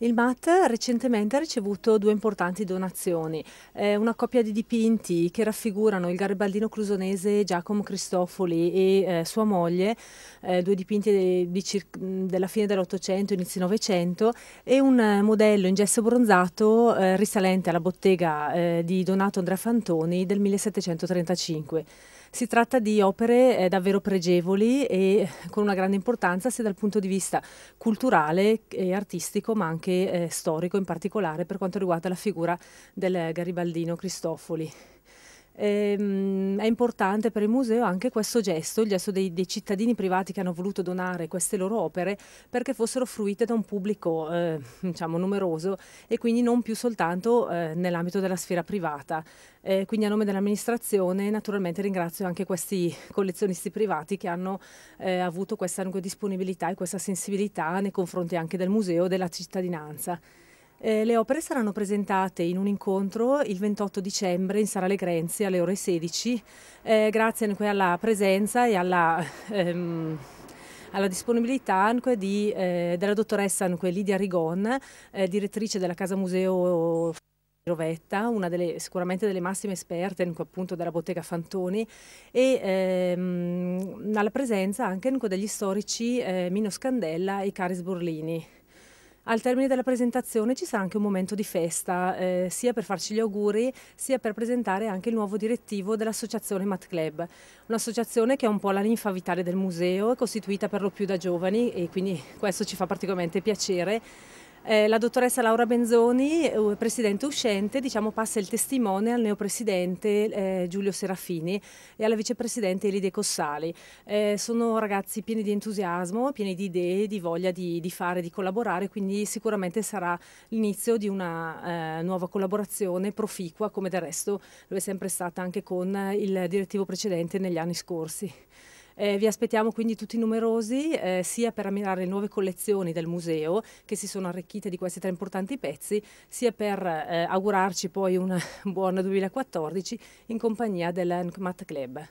Il MAT recentemente ha ricevuto due importanti donazioni, eh, una coppia di dipinti che raffigurano il garibaldino clusonese Giacomo Cristofoli e eh, sua moglie, eh, due dipinti de, de, della fine dell'Ottocento, inizio Novecento, e un eh, modello in gesso bronzato eh, risalente alla bottega eh, di Donato Andrea Fantoni del 1735. Si tratta di opere eh, davvero pregevoli e eh, con una grande importanza sia dal punto di vista culturale e artistico ma anche eh, storico in particolare per quanto riguarda la figura del garibaldino Cristofoli. Ehm, è importante per il museo anche questo gesto, il gesto dei, dei, cittadini privati che hanno voluto donare queste loro opere perché fossero fruite da un pubblico eh, diciamo, numeroso e quindi non più soltanto eh, nell'ambito della sfera privata. Eh, quindi a nome dell'amministrazione naturalmente ringrazio anche questi collezionisti privati che hanno eh, avuto questa disponibilità e questa sensibilità nei confronti anche del museo e della cittadinanza. Eh, le opere saranno presentate in un incontro il 28 dicembre in Sala Le Grenze alle ore 16, eh, grazie anche alla presenza e alla... Ehm, alla disponibilità di, eh, della dottoressa Lidia Rigon, eh, direttrice della Casa Museo Rovetta, una delle, sicuramente delle massime esperte appunto della bottega Fantoni e ehm, alla presenza anche degli storici eh, Mino Scandella e Caris Burlini. Al termine della presentazione ci sarà anche un momento di festa, eh, sia per farci gli auguri, sia per presentare anche il nuovo direttivo dell'associazione Mat Club, un'associazione che è un po' la linfa vitale del museo, è costituita per lo più da giovani e quindi questo ci fa particolarmente piacere. Eh, la dottoressa Laura Benzoni, eh, presidente uscente, diciamo, passa il testimone al neopresidente eh, Giulio Serafini e alla vicepresidente Elide Cossali. Eh, sono ragazzi pieni di entusiasmo, pieni di idee, di voglia di, di fare, di collaborare, quindi sicuramente sarà l'inizio di una eh, nuova collaborazione proficua, come del resto lo è sempre stata anche con il direttivo precedente negli anni scorsi. Eh, vi aspettiamo quindi tutti numerosi, eh, sia per ammirare le nuove collezioni del museo che si sono arricchite di questi tre importanti pezzi, sia per eh, augurarci poi un buon 2014 in compagnia dell'Enkmat Club.